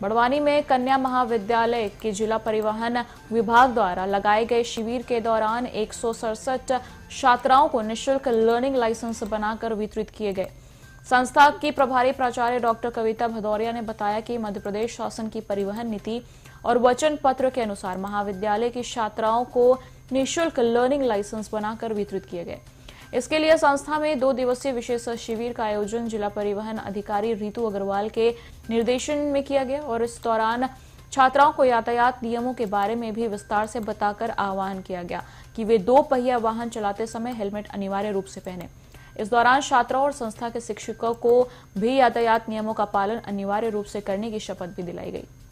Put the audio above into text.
बड़वानी में कन्या महाविद्यालय के जिला परिवहन विभाग द्वारा लगाए गए शिविर के दौरान एक छात्राओं को निःशुल्क लर्निंग लाइसेंस बनाकर वितरित किए गए संस्था की प्रभारी प्राचार्य डॉक्टर कविता भदौरिया ने बताया कि मध्य प्रदेश शासन की परिवहन नीति और वचन पत्र के अनुसार महाविद्यालय की छात्राओं को निःशुल्क लर्निंग लाइसेंस बनाकर वितरित किए गए इसके लिए संस्था में दो दिवसीय विशेष शिविर का आयोजन जिला परिवहन अधिकारी रितु अग्रवाल के निर्देशन में किया गया और इस दौरान छात्राओं को यातायात नियमों के बारे में भी विस्तार से बताकर आह्वान किया गया कि वे दो पहिया वाहन चलाते समय हेलमेट अनिवार्य रूप से पहने इस दौरान छात्रों और संस्था के शिक्षकों को भी यातायात नियमों का पालन अनिवार्य रूप से करने की शपथ भी दिलाई गई